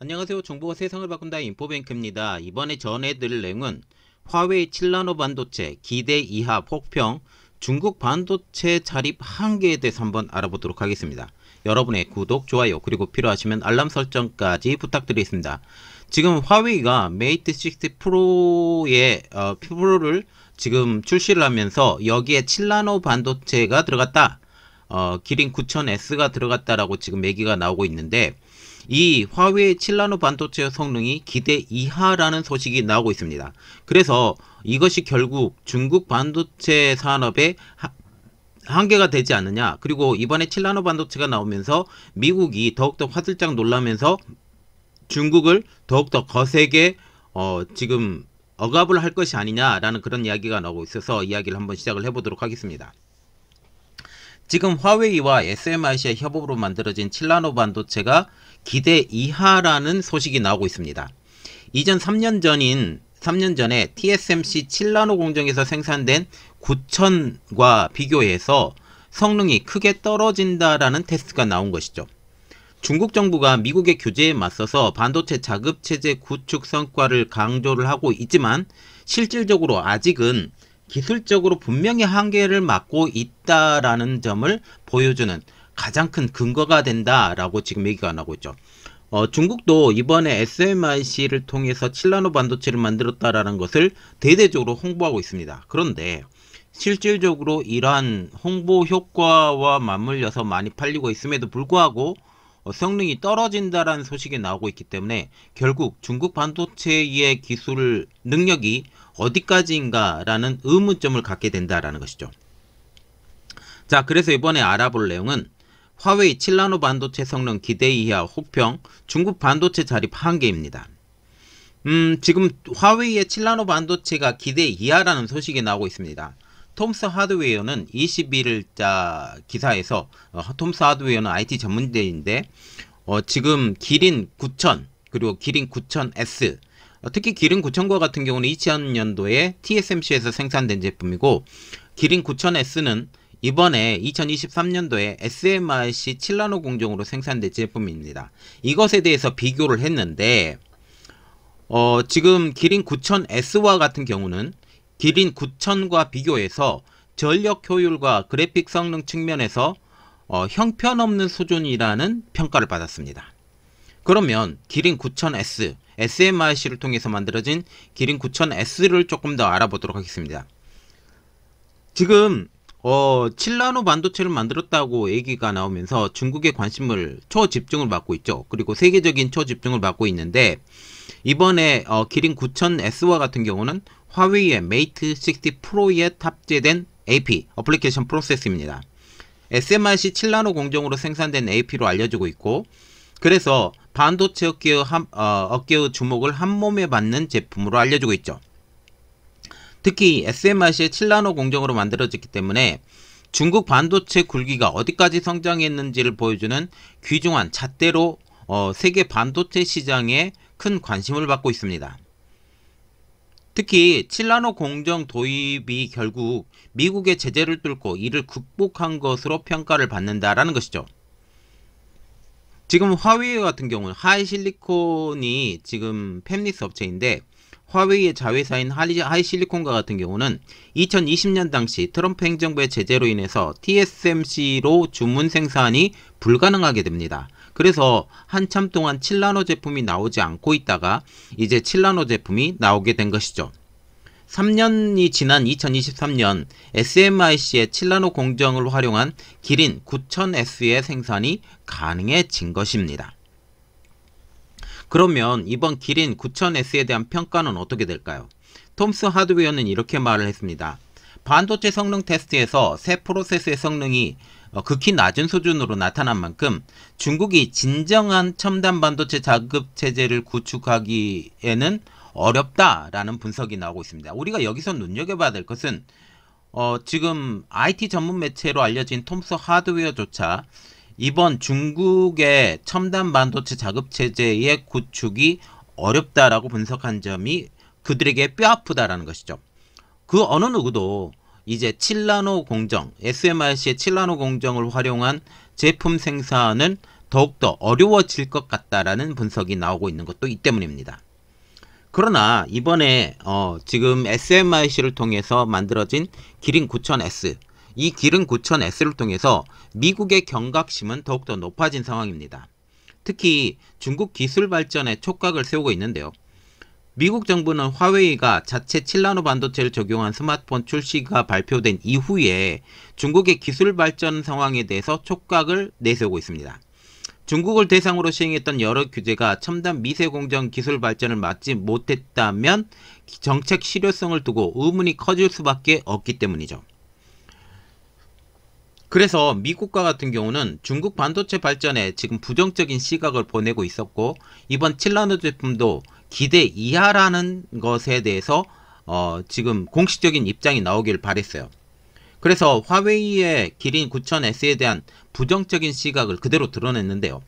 안녕하세요. 정보가 세상을 바꾼다 인포뱅크입니다. 이번에 전해드릴 내용은 화웨이 칠라노 반도체 기대 이하 폭평 중국 반도체 자립 한계에 대해서 한번 알아보도록 하겠습니다. 여러분의 구독, 좋아요 그리고 필요하시면 알람 설정까지 부탁드리겠습니다. 지금 화웨이가 메이트 6 프로의 어, 프로를 지금 출시를 하면서 여기에 칠라노 반도체가 들어갔다. 어, 기린 9000S가 들어갔다라고 지금 얘기가 나오고 있는데 이 화웨이 칠라노 반도체의 성능이 기대 이하라는 소식이 나오고 있습니다. 그래서 이것이 결국 중국 반도체 산업의 한계가 되지 않느냐 그리고 이번에 칠라노 반도체가 나오면서 미국이 더욱더 화들짝 놀라면서 중국을 더욱더 거세게 어, 지금 억압을 할 것이 아니냐라는 그런 이야기가 나오고 있어서 이야기를 한번 시작을 해보도록 하겠습니다. 지금 화웨이와 SMIC의 협업으로 만들어진 칠라노 반도체가 기대 이하라는 소식이 나오고 있습니다. 이전 3년 전인 3년 전에 TSMC 칠라노 공정에서 생산된 9천과 비교해서 성능이 크게 떨어진다라는 테스트가 나온 것이죠. 중국 정부가 미국의 규제에 맞서서 반도체 자급 체제 구축 성과를 강조를 하고 있지만 실질적으로 아직은 기술적으로 분명히 한계를 막고 있다라는 점을 보여주는 가장 큰 근거가 된다라고 지금 얘기가 나오고 있죠. 어, 중국도 이번에 SMIC를 통해서 7나노 반도체를 만들었다라는 것을 대대적으로 홍보하고 있습니다. 그런데 실질적으로 이러한 홍보 효과와 맞물려서 많이 팔리고 있음에도 불구하고 어, 성능이 떨어진다라는 소식이 나오고 있기 때문에 결국 중국 반도체의 기술 능력이 어디까지인가라는 의문점을 갖게 된다라는 것이죠. 자, 그래서 이번에 알아볼 내용은 화웨이 칠라노 반도체 성능 기대 이하 혹평 중국 반도체 자립 한계입니다. 음, 지금 화웨이의 칠라노 반도체가 기대 이하라는 소식이 나오고 있습니다. 톰스 하드웨어는 21일자 기사에서 어, 톰스 하드웨어는 IT 전문대인데 어, 지금 기린 9000 그리고 기린 9000S 어, 특히 기린 9000과 같은 경우는 2000년도에 TSMC에서 생산된 제품이고 기린 9000S는 이번에 2023년도에 SMRC 칠라노 공정으로 생산된 제품입니다. 이것에 대해서 비교를 했는데 어, 지금 기린 9000 S와 같은 경우는 기린 9000과 비교해서 전력 효율과 그래픽 성능 측면에서 어, 형편없는 수준이라는 평가를 받았습니다. 그러면 기린 9000S, SMRC를 통해서 만들어진 기린 9000S를 조금 더 알아보도록 하겠습니다. 지금 어, 칠라노 반도체를 만들었다고 얘기가 나오면서 중국의 관심을 초집중을 받고 있죠. 그리고 세계적인 초집중을 받고 있는데 이번에 어, 기린 9000S와 같은 경우는 화웨이의 메이트 60 프로에 탑재된 AP, 어플리케이션 프로세스입니다. SMRC 칠라노 공정으로 생산된 AP로 알려지고 있고 그래서 반도체 업계의, 한, 어, 업계의 주목을 한몸에 받는 제품으로 알려지고 있죠. 특히 s m i c 의 칠라노 공정으로 만들어졌기 때문에 중국 반도체 굴기가 어디까지 성장했는지를 보여주는 귀중한 잣대로 어, 세계 반도체 시장에 큰 관심을 받고 있습니다. 특히 칠라노 공정 도입이 결국 미국의 제재를 뚫고 이를 극복한 것으로 평가를 받는다라는 것이죠. 지금 화웨이 같은 경우는 하이실리콘이 지금 팹리스 업체인데 화웨이의 자회사인 하이실리콘과 같은 경우는 2020년 당시 트럼프 행정부의 제재로 인해서 TSMC로 주문 생산이 불가능하게 됩니다. 그래서 한참 동안 7나노 제품이 나오지 않고 있다가 이제 7나노 제품이 나오게 된 것이죠. 3년이 지난 2023년 SMIC의 7나노 공정을 활용한 기린 9000S의 생산이 가능해진 것입니다. 그러면 이번 기린 9000S에 대한 평가는 어떻게 될까요? 톰스 하드웨어는 이렇게 말을 했습니다. 반도체 성능 테스트에서 새 프로세스의 성능이 어, 극히 낮은 수준으로 나타난 만큼 중국이 진정한 첨단 반도체 자급 체제를 구축하기에는 어렵다라는 분석이 나오고 있습니다. 우리가 여기서 눈여겨봐야 될 것은 어, 지금 IT 전문 매체로 알려진 톰스 하드웨어조차 이번 중국의 첨단 반도체 자급 체제의 구축이 어렵다라고 분석한 점이 그들에게 뼈아프다라는 것이죠. 그 어느 누구도 이제 칠라노 공정, s m i c 의 칠라노 공정을 활용한 제품 생산은 더욱더 어려워질 것 같다라는 분석이 나오고 있는 것도 이 때문입니다. 그러나 이번에 어, 지금 SMIC를 통해서 만들어진 기린 9000S 이 기름 고천 S를 통해서 미국의 경각심은 더욱더 높아진 상황입니다. 특히 중국 기술 발전에 촉각을 세우고 있는데요. 미국 정부는 화웨이가 자체 칠나노 반도체를 적용한 스마트폰 출시가 발표된 이후에 중국의 기술 발전 상황에 대해서 촉각을 내세우고 있습니다. 중국을 대상으로 시행했던 여러 규제가 첨단 미세 공정 기술 발전을 막지 못했다면 정책 실효성을 두고 의문이 커질 수밖에 없기 때문이죠. 그래서 미국과 같은 경우는 중국 반도체 발전에 지금 부정적인 시각을 보내고 있었고 이번 칠라노 제품도 기대 이하라는 것에 대해서 어, 지금 공식적인 입장이 나오길 바랬어요. 그래서 화웨이의 기린 9000S에 대한 부정적인 시각을 그대로 드러냈는데요.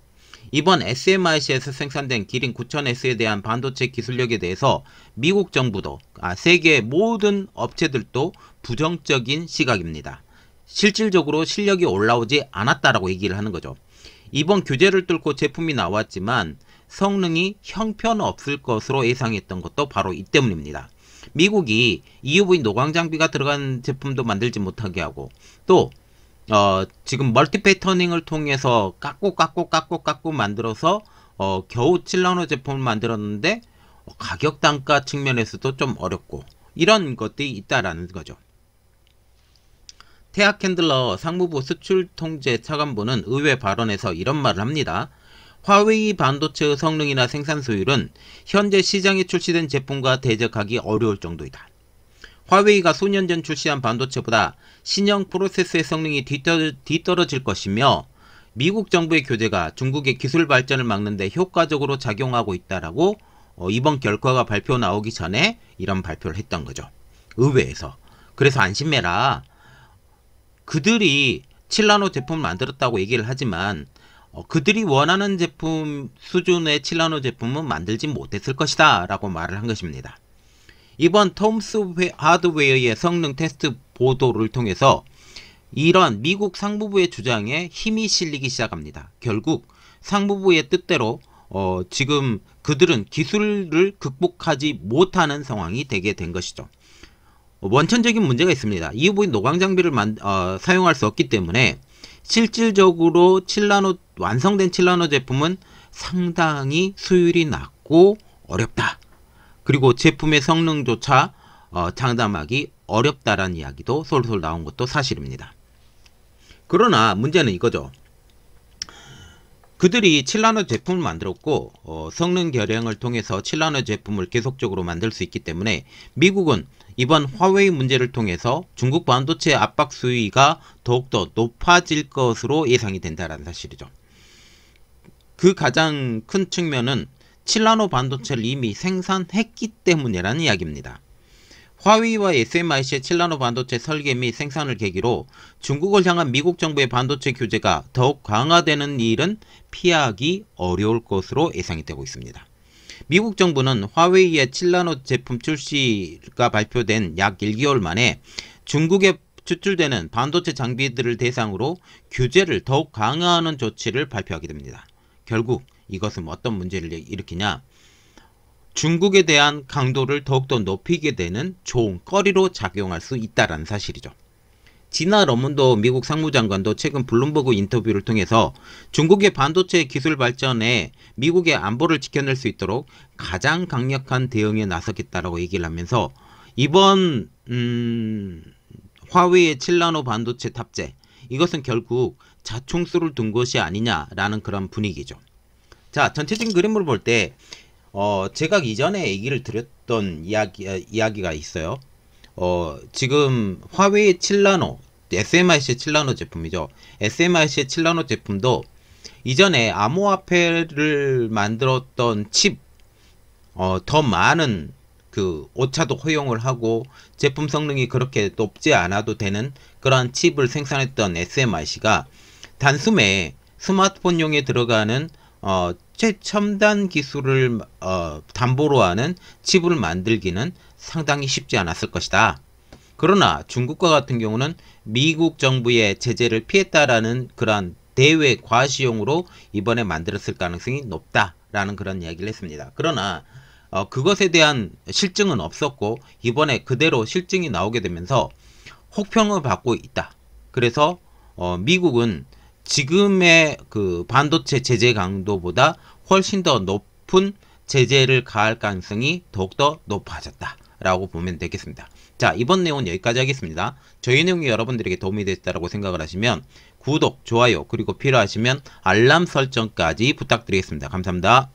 이번 SMIC에서 생산된 기린 9000S에 대한 반도체 기술력에 대해서 미국 정부도 아, 세계 모든 업체들도 부정적인 시각입니다. 실질적으로 실력이 올라오지 않았다라고 얘기를 하는 거죠. 이번 규제를 뚫고 제품이 나왔지만 성능이 형편없을 것으로 예상했던 것도 바로 이 때문입니다. 미국이 EUV 노광 장비가 들어간 제품도 만들지 못하게 하고 또 어, 지금 멀티 패터닝을 통해서 깎고 깎고 깎고 깎고 만들어서 어, 겨우 7나노 제품을 만들었는데 어, 가격 단가 측면에서도 좀 어렵고 이런 것들이 있다라는 거죠. 케아 캔들러 상무부 수출통제 차관보는 의회 발언에서 이런 말을 합니다. 화웨이 반도체의 성능이나 생산 수율은 현재 시장에 출시된 제품과 대적하기 어려울 정도이다. 화웨이가 수년 전 출시한 반도체보다 신형 프로세스의 성능이 뒤떨어질 것이며 미국 정부의 교재가 중국의 기술 발전을 막는데 효과적으로 작용하고 있다라고 어, 이번 결과가 발표 나오기 전에 이런 발표를 했던 거죠. 의회에서. 그래서 안심해라. 그들이 칠라노 제품을 만들었다고 얘기를 하지만 어, 그들이 원하는 제품 수준의 칠라노 제품은 만들지 못했을 것이다 라고 말을 한 것입니다. 이번 톰스 하드웨어의 성능 테스트 보도를 통해서 이런 미국 상부부의 주장에 힘이 실리기 시작합니다. 결국 상부부의 뜻대로 어, 지금 그들은 기술을 극복하지 못하는 상황이 되게 된 것이죠. 원천적인 문제가 있습니다. 이 부분 노광장비를 만, 어, 사용할 수 없기 때문에 실질적으로 칠라노 완성된 칠라노 제품은 상당히 수율이 낮고 어렵다. 그리고 제품의 성능조차 어, 장담하기 어렵다라는 이야기도 솔솔 나온 것도 사실입니다. 그러나 문제는 이거죠. 그들이 칠라노 제품을 만들었고 어, 성능 결량을 통해서 칠라노 제품을 계속적으로 만들 수 있기 때문에 미국은 이번 화웨이 문제를 통해서 중국 반도체 압박 수위가 더욱더 높아질 것으로 예상이 된다는 사실이죠. 그 가장 큰 측면은 칠라노 반도체를 이미 생산했기 때문이라는 이야기입니다. 화웨이와 SMIC의 칠라노 반도체 설계 및 생산을 계기로 중국을 향한 미국 정부의 반도체 규제가 더욱 강화되는 일은 피하기 어려울 것으로 예상이 되고 있습니다. 미국 정부는 화웨이의 칠라노 제품 출시가 발표된 약 1개월 만에 중국에 수출되는 반도체 장비들을 대상으로 규제를 더욱 강화하는 조치를 발표하게 됩니다. 결국 이것은 어떤 문제를 일으키냐 중국에 대한 강도를 더욱더 높이게 되는 좋은 거리로 작용할 수 있다는 사실이죠. 지나 러문도 미국 상무장관도 최근 블룸버그 인터뷰를 통해서 중국의 반도체 기술 발전에 미국의 안보를 지켜낼 수 있도록 가장 강력한 대응에 나서겠다라고 얘기를 하면서 이번 음, 화웨이의 7나노 반도체 탑재 이것은 결국 자충수를 둔 것이 아니냐라는 그런 분위기죠. 자 전체적인 그림을 볼때 어, 제가 이전에 얘기를 드렸던 이야기, 이야기가 있어요. 어, 지금 화웨이 7나노, SMIC 7나노 제품이죠. SMIC 7나노 제품도 이전에 암호화폐를 만들었던 칩, 어, 더 많은 그 오차도 허용을 하고 제품 성능이 그렇게 높지 않아도 되는 그러한 칩을 생산했던 SMIC가 단숨에 스마트폰용에 들어가는 어, 최첨단 기술을 어, 담보로 하는 칩을 만들기는 상당히 쉽지 않았을 것이다. 그러나 중국과 같은 경우는 미국 정부의 제재를 피했다라는 그러한 대외 과시용으로 이번에 만들었을 가능성이 높다라는 그런 이야기를 했습니다. 그러나 어, 그것에 대한 실증은 없었고 이번에 그대로 실증이 나오게 되면서 혹평을 받고 있다. 그래서 어, 미국은 지금의 그 반도체 제재 강도보다 훨씬 더 높은 제재를 가할 가능성이 더욱더 높아졌다. 라고 보면 되겠습니다. 자, 이번 내용은 여기까지 하겠습니다. 저희 내용이 여러분들에게 도움이 됐다고 생각을 하시면 구독, 좋아요, 그리고 필요하시면 알람 설정까지 부탁드리겠습니다. 감사합니다.